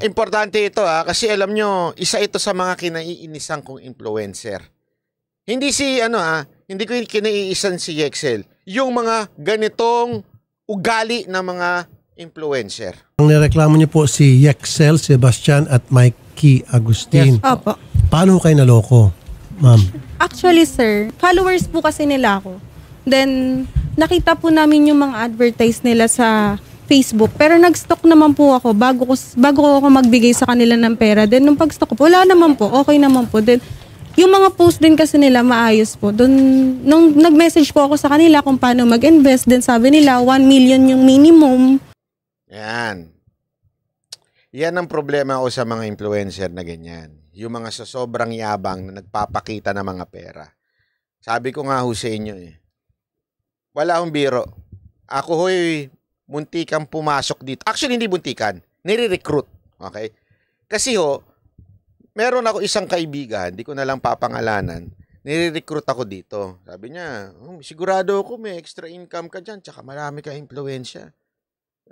Importante ito ha, ah, kasi alam nyo, isa ito sa mga kinaiinisan kong influencer. Hindi si, ano ha, ah, hindi ko kinaiisan si Yexel. Yung mga ganitong ugali ng mga influencer. Ang nireklamo niyo po si Yexel, Sebastian at Mikey Agustin. Yes. Opo. Paano kayo naloko, ma'am? Actually, sir, followers po kasi nila ako. Then, nakita po namin yung mga advertise nila sa Facebook. Pero nag-stock naman po ako bago ko, bago ko ako magbigay sa kanila ng pera. Then nung pag-stock ko, wala naman po. Okay naman po. Then yung mga post din kasi nila maayos po. Doon, nung nag-message po ako sa kanila kung paano mag-invest, then sabi nila 1 million yung minimum. Yan. Yan ang problema o sa mga influencer na ganyan. Yung mga sa sobrang yabang na nagpapakita ng mga pera. Sabi ko nga ho sa inyo eh. Wala akong biro. Ako ho'y buntikan pumasok dito. Actually, hindi buntikan. Nire-recruit. Okay? Kasi ho, meron ako isang kaibigan, hindi ko na lang papangalanan, nire-recruit ako dito. Sabi niya, oh, sigurado ako may extra income ka dyan, tsaka marami ka impluensya.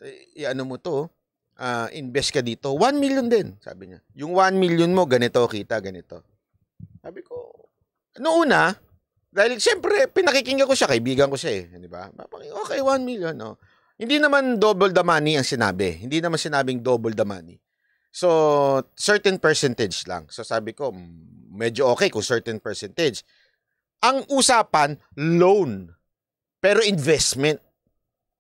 E, ano mo to, uh, invest ka dito, 1 million din, sabi niya. Yung 1 million mo, ganito kita, ganito. Sabi ko, ano una, dahil siyempre, pinakikinggan ko siya, kaibigan ko siya eh, di ba? Okay, 1 million, no? Oh. Hindi naman double the money ang sinabi. Hindi naman sinabing double the money. So, certain percentage lang. So, sabi ko, medyo okay kung certain percentage. Ang usapan, loan. Pero investment.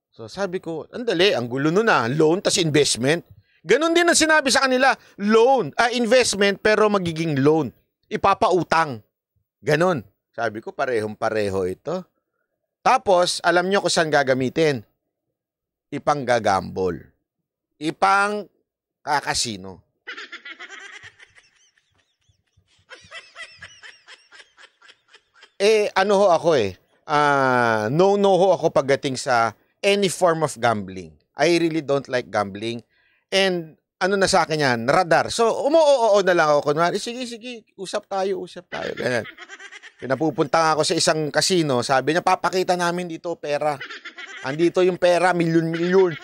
So, sabi ko, ang ang gulo nun na. Ah. Loan, tas investment. Ganon din ang sinabi sa kanila, loan, ah, investment pero magiging loan. Ipapautang. Ganon. Sabi ko, parehong-pareho ito. Tapos, alam nyo kung saan gagamitin ipang ipanggagamble. Ipang kakasino. eh, ano ho ako eh. Uh, No-no ho ako pagdating sa any form of gambling. I really don't like gambling. And ano na sa akin yan, radar. So, umuoo na lang ako. Kunwari, sige, sige, usap tayo, usap tayo. Ganyan. Pinapupunta ako sa isang casino, sabi niya, papakita namin dito pera. Andito yung pera, milyon-milyon.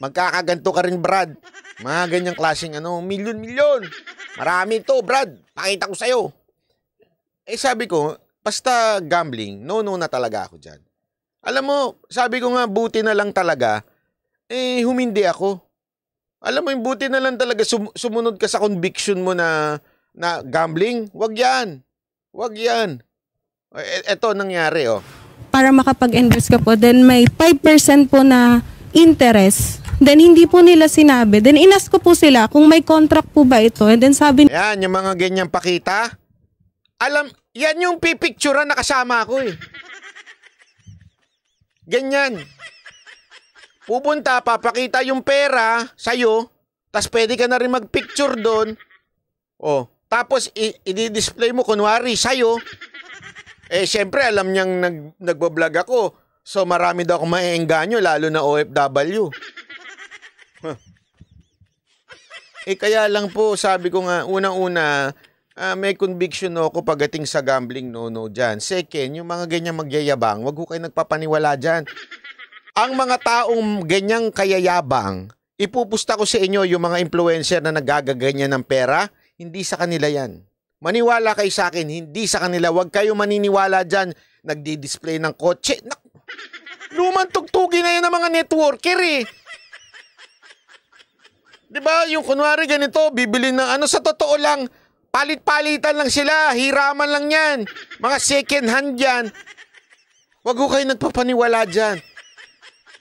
Magkakaganto ka rin, Brad. Mga ganyang klaseng ano, milyon-milyon. Marami to, Brad. Pakita ko sa'yo. Eh sabi ko, basta gambling, no-no na talaga ako dyan. Alam mo, sabi ko nga, buti na lang talaga, eh humindi ako. Alam mo, yung buti na lang talaga sum- sumunod ka sa conviction mo na, na gambling, wag yan. Wag yan. Eh, eto nangyari, oh para makapag-invest ka po, then may 5% po na interest. Then hindi po nila sinabi. Then inas ko po sila kung may contract po ba ito. And then sabi Yan, yung mga ganyang pakita. Alam, yan yung pipicturean na kasama ko eh. Ganyan. Pupunta, papakita yung pera sa'yo, tapos pwede ka na rin magpicture doon. Oh, tapos i-display mo kunwari sa'yo, eh, syempre, alam niyang nag, nagbablog ako. So, marami daw akong maiengganyo, lalo na OFW. Huh. Eh, kaya lang po, sabi ko nga, unang-una, uh, may conviction ako pagdating sa gambling no-no dyan. Second, yung mga ganyang magyayabang, wag ko kayo nagpapaniwala dyan. Ang mga taong ganyang kayayabang, ipupusta ko sa inyo yung mga influencer na nagagaganyan ng pera, hindi sa kanila yan. Maniwala kay sa akin, hindi sa kanila. Huwag kayo maniniwala dyan. Nagdi-display ng kotse. Nak Lumang tugtugin na yan ng mga networker eh. Di ba? Yung kunwari ganito, bibili ng ano sa totoo lang, palit-palitan lang sila, hiraman lang yan. Mga second hand yan. Huwag ko kayo nagpapaniwala dyan.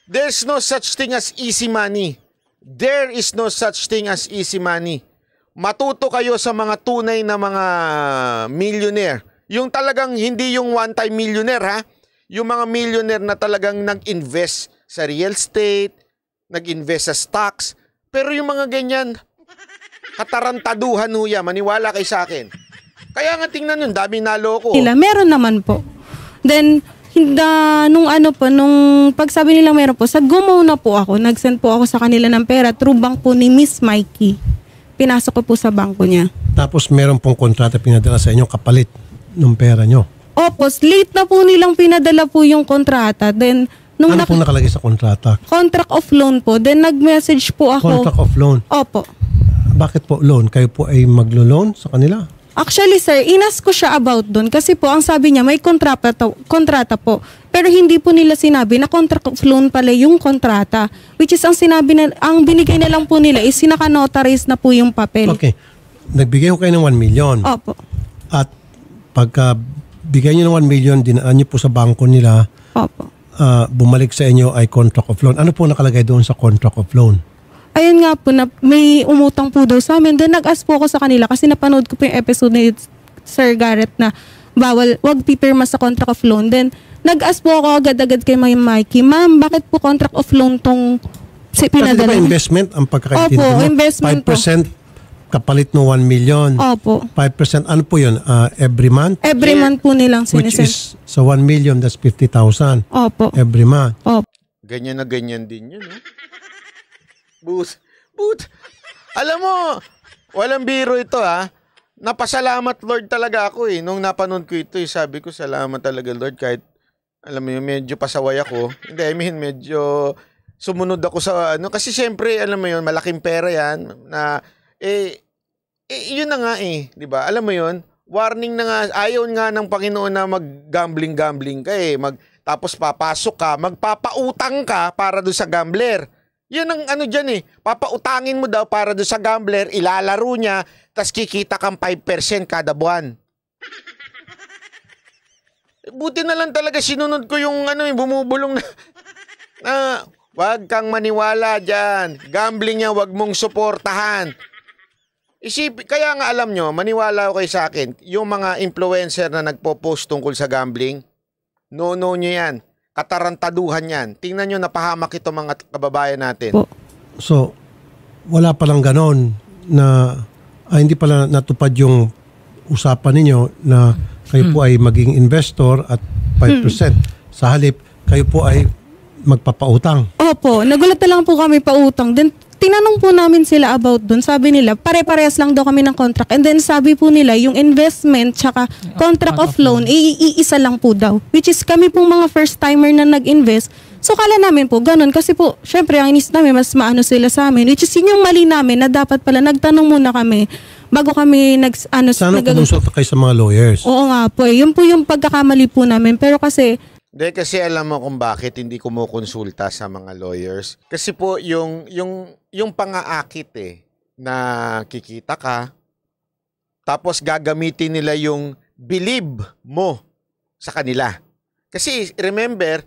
There's no such thing as easy money. There is no such thing as easy money matuto kayo sa mga tunay na mga millionaire. Yung talagang hindi yung one-time millionaire ha. Yung mga millionaire na talagang nag-invest sa real estate, nag-invest sa stocks. Pero yung mga ganyan, katarantaduhan ho yan. Maniwala kay sa akin. Kaya nga tingnan nun, dami nalo ko. Sila, meron naman po. Then, uh, nung ano po, nung pagsabi nila meron po, sa gumaw na po ako, nag-send po ako sa kanila ng pera through bank po ni Miss Mikey pinasok ko po sa bangko niya. Tapos meron pong kontrata pinadala sa inyo kapalit ng pera niyo? Opo, late na po nilang pinadala po yung kontrata. Then, nung ano pong nakalagay sa kontrata? Contract of loan po. Then nag-message po ako. Contract of loan? Opo. Bakit po loan? Kayo po ay maglo-loan sa kanila? Actually, sir, inas ko siya about doon kasi po ang sabi niya may kontrata, kontrata po. Pero hindi po nila sinabi na contract of loan pala yung kontrata. Which is ang sinabi na, ang binigay na lang po nila is sinaka-notarize na po yung papel. Okay. Nagbigay ko kayo ng 1 million. Opo. At pagka bigay niyo ng 1 million, dinaan niyo po sa bangko nila. Opo. Uh, bumalik sa inyo ay contract of loan. Ano po nakalagay doon sa contract of loan? ayun nga po, na, may umutang po daw sa amin. Then nag-ask po ako sa kanila kasi napanood ko po yung episode ni Sir Garrett na bawal, wag pipirma sa contract of loan. Then nag-ask po ako agad-agad kay May Mikey, ma'am, bakit po contract of loan tong si pinadala? Kasi investment ang pagkakaintindi Opo, mo? investment 5% po. kapalit ng 1 million. Opo. 5% ano po yun? Uh, every month? Every yeah. month po nilang sinisend. Which is, sa so 1 million, that's 50,000. Opo. Every month. Opo. Ganyan na ganyan din yun. Eh? But, but. Alam mo, walang biro ito ha. Napasalamat Lord talaga ako eh. Nung napanood ko ito, eh, sabi ko salamat talaga Lord kahit alam mo yun, medyo pasaway ako. Hindi, I mean, medyo sumunod ako sa ano. Kasi syempre, alam mo yun, malaking pera yan. Na, eh, eh yun na nga eh. ba diba? Alam mo yun, warning na nga, ayaw nga ng Panginoon na mag-gambling-gambling ka eh. Mag, tapos papasok ka, magpapautang ka para do sa gambler. Yun ang ano dyan eh. Papautangin mo daw para doon sa gambler, ilalaro niya, tas kikita kang 5% kada buwan. Eh, buti na lang talaga sinunod ko yung ano eh, bumubulong na, na wag kang maniwala dyan. Gambling niya, wag mong suportahan. Isip, kaya nga alam nyo, maniwala ko kayo sa akin, yung mga influencer na nagpo-post tungkol sa gambling, no-no nyo yan. Katarantaduhan yan. Tingnan nyo, napahamak ito mga kababayan natin. Po. So, wala palang ganon na ah, hindi pala natupad yung usapan ninyo na kayo po ay maging investor at 5%. Sa halip, kayo po ay magpapautang. Opo, nagulat na lang po kami pautang. Then tinanong po namin sila about dun, sabi nila, pare-parehas lang daw kami ng contract. And then sabi po nila, yung investment tsaka contract of loan, iisa lang po daw. Which is kami pong mga first-timer na nag-invest, So kala namin po ganun kasi po syempre ang inis namin mas maano sila sa amin which is yun yung mali namin na dapat pala nagtanong muna kami bago kami nag ano Sana nag- kumonsulta kayo sa mga lawyers. Oo nga po eh. Yun po yung pagkakamali po namin pero kasi hindi kasi alam mo kung bakit hindi ko konsulta sa mga lawyers. Kasi po yung yung yung pangaakit eh na kikita ka tapos gagamitin nila yung believe mo sa kanila. Kasi remember,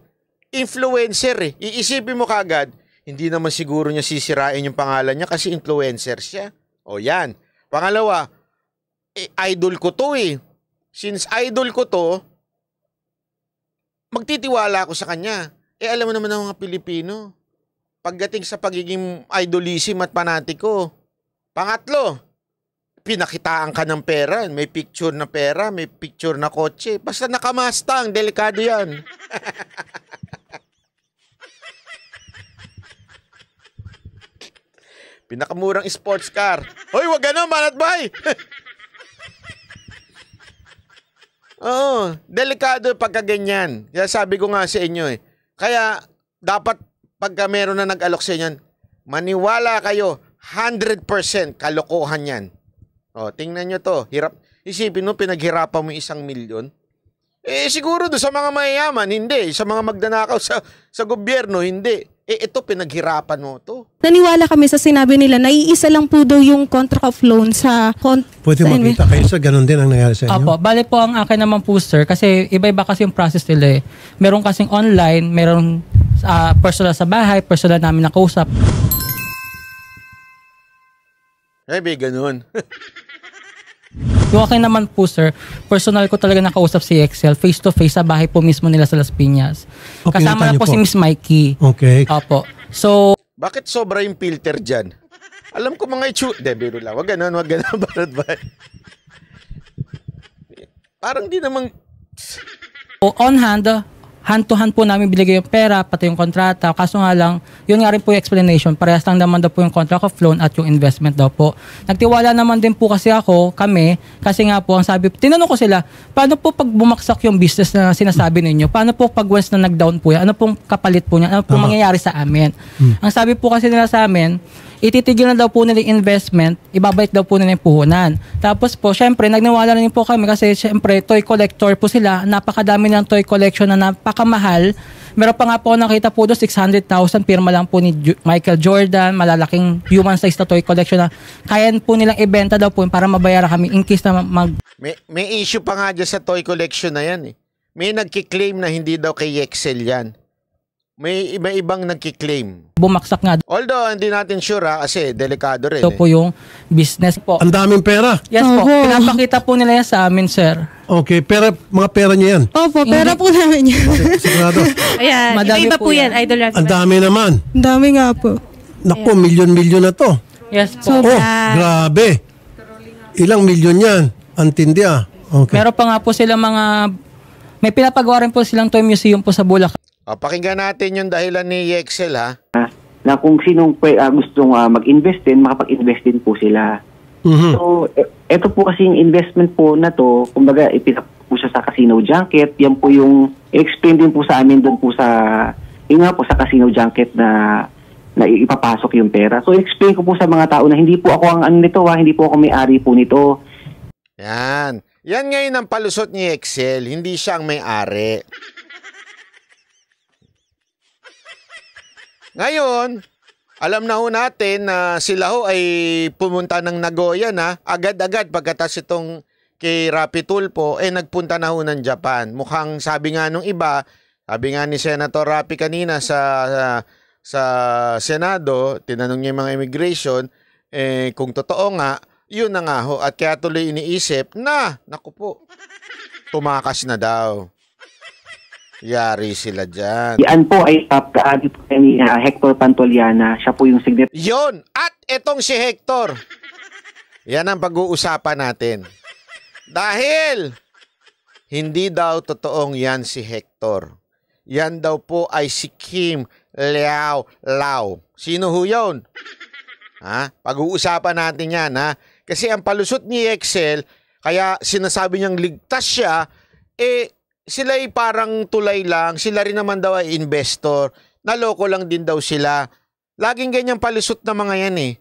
influencer eh. Iisipin mo kagad, hindi naman siguro niya sisirain yung pangalan niya kasi influencer siya. O yan. Pangalawa, eh, idol ko to eh. Since idol ko to, magtitiwala ako sa kanya. Eh alam mo naman ng mga Pilipino, pagdating sa pagiging idolism at panatiko, pangatlo, pinakitaan ka ng pera. May picture na pera, may picture na kotse. Basta nakamastang, delikado yan. Pinakamurang sports car. Hoy, wag ganun, Banat Bay! Oo, delikado pagka ganyan. Kaya sabi ko nga sa inyo eh. Kaya dapat pagka meron na nag-alok sa inyo, maniwala kayo, 100% kalokohan yan. O, tingnan nyo to. Hirap. Isipin mo, pinaghirapan mo isang milyon. Eh, siguro do sa mga mayayaman, hindi. Sa mga magdanakaw sa, sa gobyerno, hindi. Eh, ito, pinaghirapan mo to. Naniwala kami sa sinabi nila, naiisa lang po daw yung contract of loan sa... Con- Pwede sa makita kayo sa ganun din ang nangyari sa inyo? Opo, bali po ang akin naman po sir, kasi iba-iba kasi yung process nila eh. Meron kasing online, meron uh, personal sa bahay, personal namin nakausap. Maybe ganun. Yung akin naman po, sir, personal ko talaga nakausap si Excel face-to-face sa bahay po mismo nila sa Las Piñas. Okay, Kasama na po, po si Miss Mikey. Okay. Opo. So... Bakit sobra yung filter dyan? Alam ko mga itsu... De, biro lang. Wag ganun, huwag ganun. Barad ba? Parang di naman... On hand, hand-to-hand po namin binigay yung pera, pati yung kontrata. Kaso nga lang, yun nga rin po yung explanation. Parehas lang naman daw po yung contract of loan at yung investment daw po. Nagtiwala naman din po kasi ako, kami, kasi nga po, ang sabi, tinanong ko sila, paano po pag bumaksak yung business na sinasabi ninyo? Paano po pag once na nag-down po yan? Ano pong kapalit po niya? Ano pong Tama. mangyayari sa amin? Hmm. Ang sabi po kasi nila sa amin, ititigil na daw po nila yung investment, ibabalik daw po nila yung puhunan. Tapos po, syempre, nagnawala na rin po kami kasi syempre, toy collector po sila. Napakadami ng toy collection na napakamahal. Meron pa nga po nakita po doon, 600,000 pirma lang po ni Michael Jordan, malalaking human size na toy collection na kaya po nilang ibenta daw po para mabayaran kami in case na mag... May, may issue pa nga dyan sa toy collection na yan eh. May nagkiklaim na hindi daw kay Excel yan may iba-ibang nagki-claim. Bumagsak nga. Although hindi natin sure ha, ah, kasi delikado rin. Ito eh. po yung business po. Ang daming pera. Yes Opo. po. Pinapakita po nila yan sa amin, sir. Okay, pera, mga pera niya yan. Opo, pera po namin yan. Sigurado. Ayan, Madami iba po, po yan, Idol Rafi. Ang dami naman. Ang dami nga po. Nako, milyon-milyon na to. Yes po. So, oh, grabe. Ilang milyon yan. Antindi ah. Okay. Meron pa nga po silang mga, may pinapagawa rin po silang toy museum po sa Bulacan. O, pakinggan natin yung dahilan ni Excel ha. Ah, na kung sinong uh, gustong uh, mag-invest din, makapag-invest din po sila. Mm-hmm. So, ito e, po kasi yung investment po na to, kumbaga ipinap po siya sa casino junket. Yan po yung explain din po sa amin doon po sa, yun po sa casino junket na na ipapasok yung pera. So, explain ko po sa mga tao na hindi po ako ang ano nito ha, hindi po ako may-ari po nito. Yan. Yan ngayon ang palusot ni Excel, hindi siya ang may-ari. Ngayon, alam na ho natin na sila ho ay pumunta ng Nagoya na agad-agad pagkatas itong kay Rapi Tulpo eh nagpunta na ho ng Japan. Mukhang sabi nga nung iba, sabi nga ni Senator Rapi kanina sa, sa sa Senado, tinanong niya yung mga immigration, eh kung totoo nga, yun na nga ho at kaya tuloy iniisip na, naku po, tumakas na daw. Yari sila dyan. Yan po ay top kaadi po ni uh, Hector Pantoliana. Siya po yung signature. Yun! At itong si Hector. Yan ang pag-uusapan natin. Dahil hindi daw totoong yan si Hector. Yan daw po ay si Kim Liao Lau. Sino ho yun? Ha? Pag-uusapan natin yan ha. Kasi ang palusot ni Excel, kaya sinasabi niyang ligtas siya, eh sila ay parang tulay lang, sila rin naman daw ay investor, naloko lang din daw sila. Laging ganyang palusot na mga yan eh.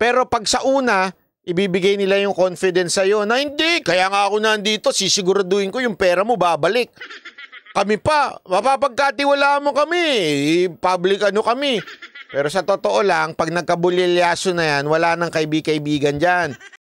Pero pag sa una, ibibigay nila yung confidence sa'yo na hindi, kaya nga ako nandito, sisiguraduhin ko yung pera mo babalik. Kami pa, mapapagkatiwala mo kami, eh, public ano kami. Pero sa totoo lang, pag nagkabulilyaso na yan, wala nang kaibig-kaibigan dyan.